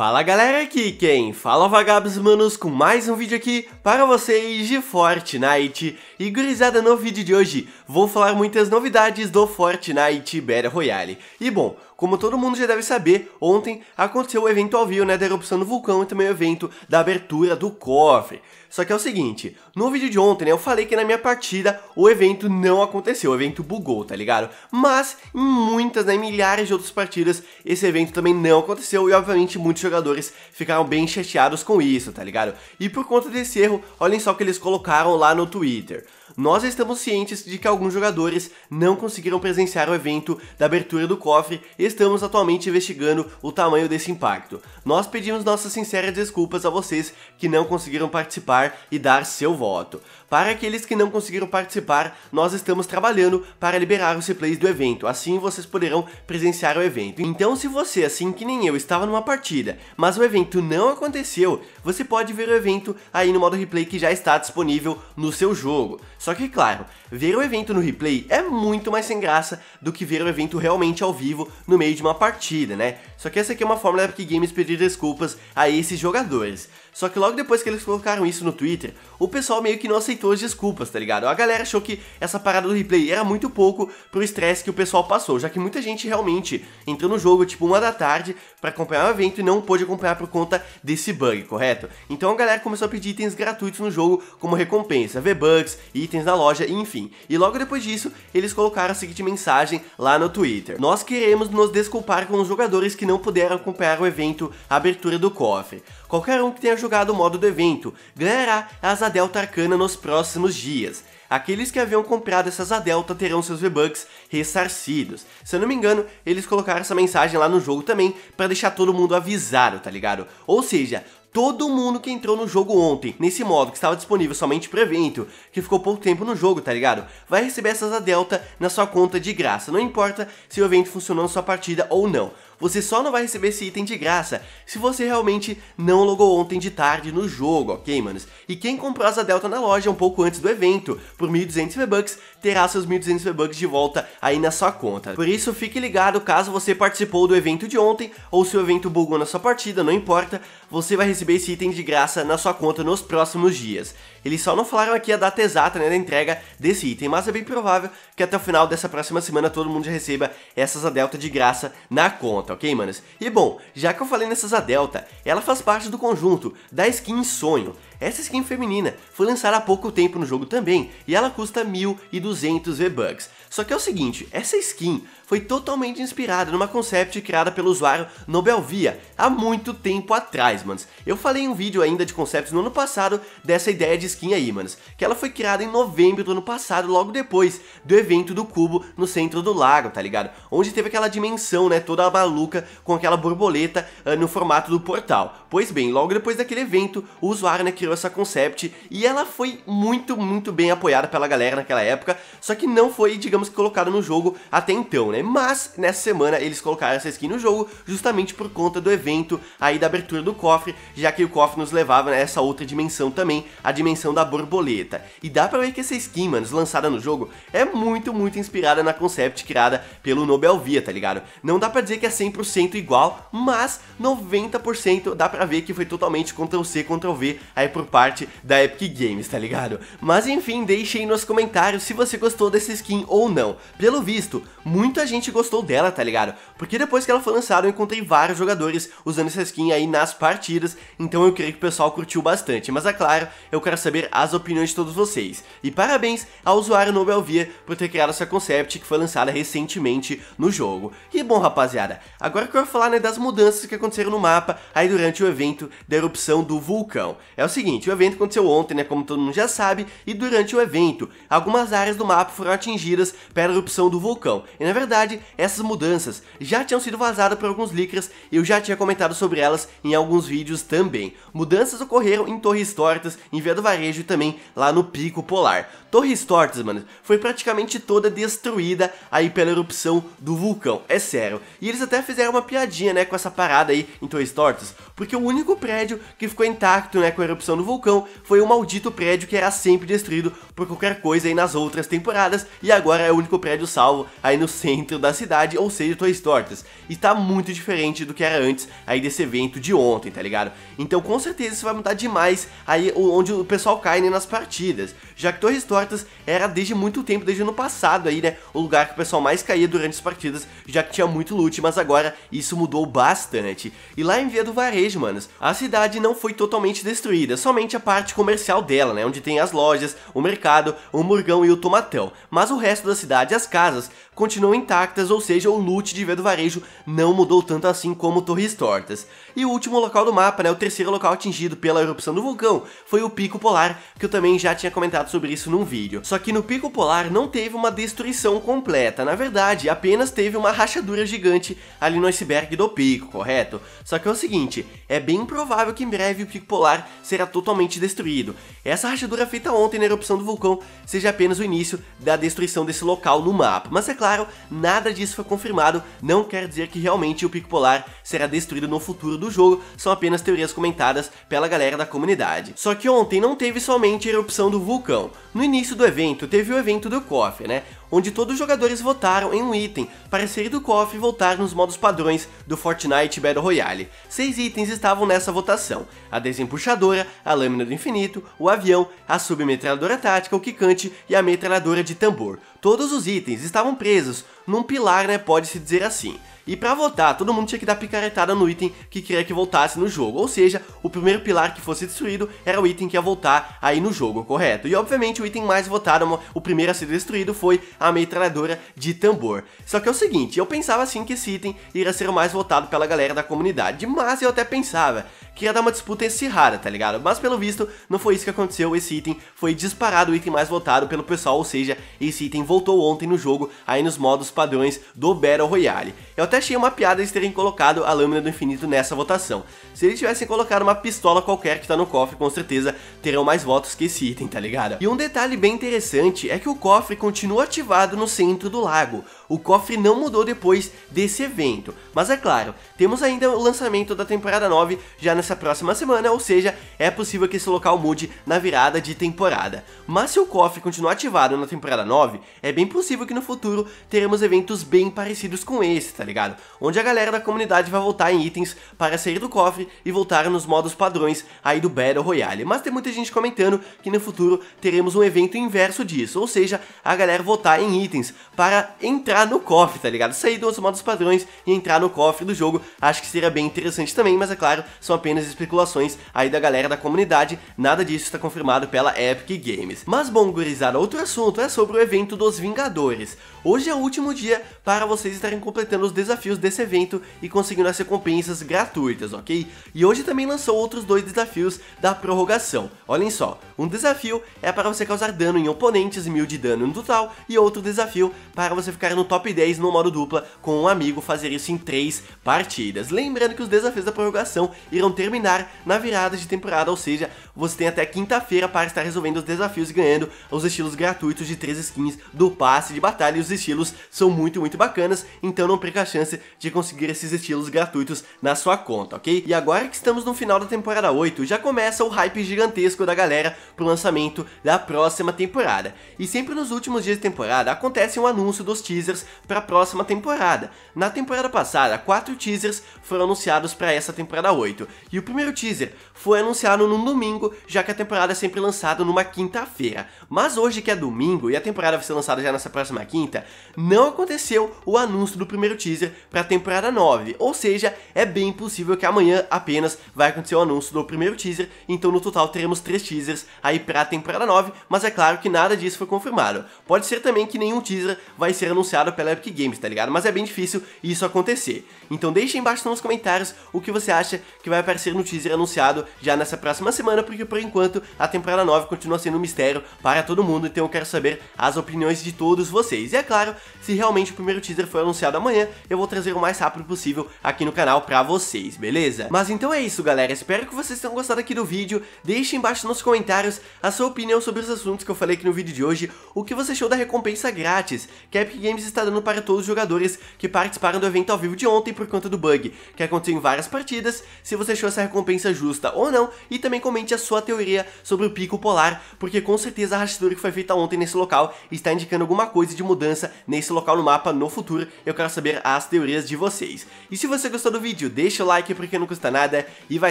Fala galera, aqui quem fala é vagabos manos com mais um vídeo aqui para vocês de Fortnite E gurizada, no vídeo de hoje vou falar muitas novidades do Fortnite Battle Royale E bom, como todo mundo já deve saber, ontem aconteceu o evento ao vivo né, da erupção do vulcão e também o evento da abertura do cofre. Só que é o seguinte, no vídeo de ontem né, eu falei que na minha partida o evento não aconteceu, o evento bugou, tá ligado? Mas em muitas, né, em milhares de outras partidas esse evento também não aconteceu e obviamente muitos jogadores ficaram bem chateados com isso, tá ligado? E por conta desse erro, olhem só o que eles colocaram lá no Twitter nós estamos cientes de que alguns jogadores não conseguiram presenciar o evento da abertura do cofre e estamos atualmente investigando o tamanho desse impacto. Nós pedimos nossas sinceras desculpas a vocês que não conseguiram participar e dar seu voto. Para aqueles que não conseguiram participar, nós estamos trabalhando para liberar os replays do evento, assim vocês poderão presenciar o evento. Então se você, assim que nem eu, estava numa partida, mas o evento não aconteceu, você pode ver o evento aí no modo replay que já está disponível no seu jogo. Só que, claro, ver o evento no replay é muito mais sem graça do que ver o evento realmente ao vivo no meio de uma partida, né? Só que essa aqui é uma forma da Epic Games pedir desculpas a esses jogadores. Só que logo depois que eles colocaram isso no Twitter, o pessoal meio que não aceitou as desculpas, tá ligado? A galera achou que essa parada do replay era muito pouco pro estresse que o pessoal passou, já que muita gente realmente entrou no jogo tipo uma da tarde para acompanhar o evento e não pôde acompanhar por conta desse bug, correto? Então a galera começou a pedir itens gratuitos no jogo como recompensa, V-Bucks, itens na loja, enfim. E logo depois disso, eles colocaram a seguinte mensagem lá no Twitter. Nós queremos nos desculpar com os jogadores que não puderam acompanhar o evento Abertura do Cofre. Qualquer um que tenha jogado jogado o modo do evento, ganhará a asa delta arcana nos próximos dias. Aqueles que haviam comprado essas asa delta terão seus V-Bucks ressarcidos. Se eu não me engano, eles colocaram essa mensagem lá no jogo também, para deixar todo mundo avisado, tá ligado? Ou seja, todo mundo que entrou no jogo ontem, nesse modo que estava disponível somente pro evento, que ficou pouco tempo no jogo, tá ligado? Vai receber essas a Delta na sua conta de graça, não importa se o evento funcionou na sua partida ou não você só não vai receber esse item de graça se você realmente não logou ontem de tarde no jogo, ok, manos? E quem comprou asa delta na loja um pouco antes do evento, por 1.200 V-Bucks, terá seus 1.200 V-Bucks de volta aí na sua conta. Por isso, fique ligado caso você participou do evento de ontem, ou se o evento bugou na sua partida, não importa, você vai receber esse item de graça na sua conta nos próximos dias. Eles só não falaram aqui a data exata né, da entrega desse item, mas é bem provável que até o final dessa próxima semana todo mundo já receba essas a delta de graça na conta ok, manas? E bom, já que eu falei nessa Delta, ela faz parte do conjunto da skin Sonho, essa skin feminina foi lançada há pouco tempo no jogo também e ela custa 1.200 V-Bucks. Só que é o seguinte, essa skin foi totalmente inspirada numa concept criada pelo usuário Nobelvia há muito tempo atrás, manos. Eu falei em um vídeo ainda de concepts no ano passado dessa ideia de skin aí, manos, que ela foi criada em novembro do ano passado, logo depois do evento do cubo no centro do lago, tá ligado? Onde teve aquela dimensão, né, toda maluca com aquela borboleta uh, no formato do portal. Pois bem, logo depois daquele evento, o usuário, né, criou criou essa concept e ela foi muito, muito bem apoiada pela galera naquela época, só que não foi, digamos que, colocada no jogo até então, né? Mas nessa semana eles colocaram essa skin no jogo justamente por conta do evento aí da abertura do cofre, já que o cofre nos levava nessa né, outra dimensão também, a dimensão da borboleta. E dá pra ver que essa skin, mano, lançada no jogo, é muito, muito inspirada na concept criada pelo Nobelvia, tá ligado? Não dá pra dizer que é 100% igual, mas 90% dá pra ver que foi totalmente Ctrl-C, Ctrl-V aí por por parte da Epic Games, tá ligado? Mas enfim, deixe aí nos comentários se você gostou dessa skin ou não. Pelo visto, muita gente gostou dela, tá ligado? Porque depois que ela foi lançada eu encontrei vários jogadores usando essa skin aí nas partidas, então eu creio que o pessoal curtiu bastante. Mas é claro, eu quero saber as opiniões de todos vocês. E parabéns ao usuário Nobelvia por ter criado essa concept que foi lançada recentemente no jogo. E bom rapaziada, agora que eu vou falar né, das mudanças que aconteceram no mapa aí durante o evento da erupção do vulcão. É o seguinte, seguinte, o evento aconteceu ontem, né, como todo mundo já sabe, e durante o evento, algumas áreas do mapa foram atingidas pela erupção do vulcão. E na verdade, essas mudanças já tinham sido vazadas por alguns leakers, e eu já tinha comentado sobre elas em alguns vídeos também. Mudanças ocorreram em Torres Tortas, em Via do Varejo e também lá no Pico Polar. Torres Tortas, mano, foi praticamente toda destruída aí pela erupção do vulcão, é sério. E eles até fizeram uma piadinha, né, com essa parada aí em Torres Tortas, porque o único prédio que ficou intacto, né, com a erupção no vulcão foi o maldito prédio que era sempre destruído por qualquer coisa aí nas outras temporadas e agora é o único prédio salvo aí no centro da cidade, ou seja, Torres Tortas. E tá muito diferente do que era antes aí desse evento de ontem, tá ligado? Então com certeza isso vai mudar demais aí onde o pessoal cai né, nas partidas, já que Torres Tortas era desde muito tempo, desde ano passado aí, né, o lugar que o pessoal mais caía durante as partidas, já que tinha muito loot, mas agora isso mudou bastante. E lá em Via do Varejo, manos, a cidade não foi totalmente destruída, somente a parte comercial dela, né, onde tem as lojas, o mercado, o Murgão e o Tomatão, mas o resto da cidade, as casas, continuam intactas, ou seja, o loot de V do varejo não mudou tanto assim como Torres Tortas. E o último local do mapa, né, o terceiro local atingido pela erupção do vulcão, foi o Pico Polar, que eu também já tinha comentado sobre isso num vídeo. Só que no Pico Polar não teve uma destruição completa, na verdade, apenas teve uma rachadura gigante ali no iceberg do pico, correto? Só que é o seguinte, é bem provável que em breve o Pico Polar será totalmente destruído. Essa rachadura feita ontem na erupção do vulcão seja apenas o início da destruição desse local no mapa, mas é claro, claro, nada disso foi confirmado, não quer dizer que realmente o Pico Polar será destruído no futuro do jogo, são apenas teorias comentadas pela galera da comunidade. Só que ontem não teve somente a erupção do vulcão, no início do evento teve o evento do Coffee, né? onde todos os jogadores votaram em um item para sair do cofre e voltar nos modos padrões do Fortnite Battle Royale. Seis itens estavam nessa votação: a desempuxadora, a lâmina do infinito, o avião, a submetralhadora tática, o quicante e a metralhadora de tambor. Todos os itens estavam presos num pilar, né, pode-se dizer assim. E para votar, todo mundo tinha que dar picaretada no item que queria que voltasse no jogo, ou seja, o primeiro pilar que fosse destruído era o item que ia voltar aí no jogo, correto? E obviamente o item mais votado, o primeiro a ser destruído foi a metralhadora de tambor. Só que é o seguinte, eu pensava assim que esse item iria ser o mais votado pela galera da comunidade, mas eu até pensava, que ia dar uma disputa encerrada, tá ligado? Mas pelo visto, não foi isso que aconteceu, esse item foi disparado o item mais votado pelo pessoal, ou seja, esse item voltou ontem no jogo, aí nos modos padrões do Battle Royale. Eu até achei uma piada eles terem colocado a Lâmina do Infinito nessa votação. Se eles tivessem colocado uma pistola qualquer que tá no cofre, com certeza terão mais votos que esse item, tá ligado? E um detalhe bem interessante é que o cofre continua ativado no centro do lago. O cofre não mudou depois desse evento. Mas é claro, temos ainda o lançamento da temporada 9 já nessa nessa próxima semana, ou seja, é possível que esse local mude na virada de temporada. Mas se o cofre continuar ativado na temporada 9, é bem possível que no futuro teremos eventos bem parecidos com esse, tá ligado? Onde a galera da comunidade vai voltar em itens para sair do cofre e voltar nos modos padrões aí do Battle Royale. Mas tem muita gente comentando que no futuro teremos um evento inverso disso, ou seja, a galera voltar em itens para entrar no cofre, tá ligado? Sair dos modos padrões e entrar no cofre do jogo, acho que seria bem interessante também, mas é claro, são apenas apenas especulações aí da galera da comunidade, nada disso está confirmado pela Epic Games. Mas bom, gurizada, outro assunto é sobre o evento dos Vingadores. Hoje é o último dia para vocês estarem completando os desafios desse evento e conseguindo as recompensas gratuitas, ok? E hoje também lançou outros dois desafios da prorrogação. Olhem só, um desafio é para você causar dano em oponentes, mil de dano no total, e outro desafio para você ficar no top 10 no modo dupla com um amigo, fazer isso em 3 partidas. Lembrando que os desafios da prorrogação irão terminar na virada de temporada, ou seja, você tem até quinta-feira para estar resolvendo os desafios e ganhando os estilos gratuitos de 3 skins do passe de batalha. E os estilos são muito, muito bacanas, então não perca a chance de conseguir esses estilos gratuitos na sua conta, ok? E agora que estamos no final da temporada 8, já começa o hype gigantesco da galera pro lançamento da próxima temporada. E sempre nos últimos dias de temporada acontece um anúncio dos teasers para a próxima temporada. Na temporada passada, quatro teasers foram anunciados para essa temporada 8. E o primeiro teaser foi anunciado num domingo, já que a temporada é sempre lançada numa quinta-feira. Mas hoje que é domingo e a temporada vai ser lançada já nessa próxima quinta, não aconteceu o anúncio do primeiro teaser para a temporada 9. Ou seja, é bem possível que amanhã apenas vai acontecer o anúncio do primeiro teaser, então no total teremos três teasers aí para a temporada 9, mas é claro que nada disso foi confirmado. Pode ser também que nenhum teaser vai ser anunciado pela Epic Games, tá ligado? Mas é bem difícil isso acontecer. Então deixa embaixo nos comentários o que você acha que vai aparecer espero ser no teaser anunciado já nessa próxima semana, porque por enquanto a temporada 9 continua sendo um mistério para todo mundo, então eu quero saber as opiniões de todos vocês. E é claro, se realmente o primeiro teaser for anunciado amanhã, eu vou trazer o mais rápido possível aqui no canal pra vocês, beleza? Mas então é isso, galera. Espero que vocês tenham gostado aqui do vídeo. Deixe embaixo nos comentários a sua opinião sobre os assuntos que eu falei aqui no vídeo de hoje, o que você achou da recompensa grátis que a Epic Games está dando para todos os jogadores que participaram do evento ao vivo de ontem por conta do bug que aconteceu em várias partidas. Se você achou achou essa recompensa justa ou não, e também comente a sua teoria sobre o pico polar, porque com certeza a rachadura que foi feita ontem nesse local está indicando alguma coisa de mudança nesse local no mapa no futuro, eu quero saber as teorias de vocês. E se você gostou do vídeo, deixa o like porque não custa nada e vai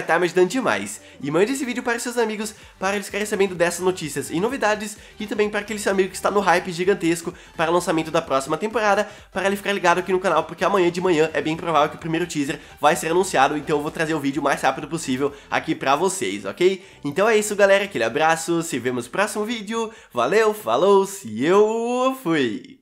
estar tá me ajudando demais. E mande esse vídeo para seus amigos para eles ficarem sabendo dessas notícias e novidades, e também para aquele seu amigo que está no hype gigantesco para o lançamento da próxima temporada, para ele ficar ligado aqui no canal, porque amanhã de manhã é bem provável que o primeiro teaser vai ser anunciado, então eu vou trazer o vídeo mais rápido rápido possível aqui pra vocês, ok? Então é isso, galera. Aquele abraço. Se vemos no próximo vídeo. Valeu, falou, se eu fui!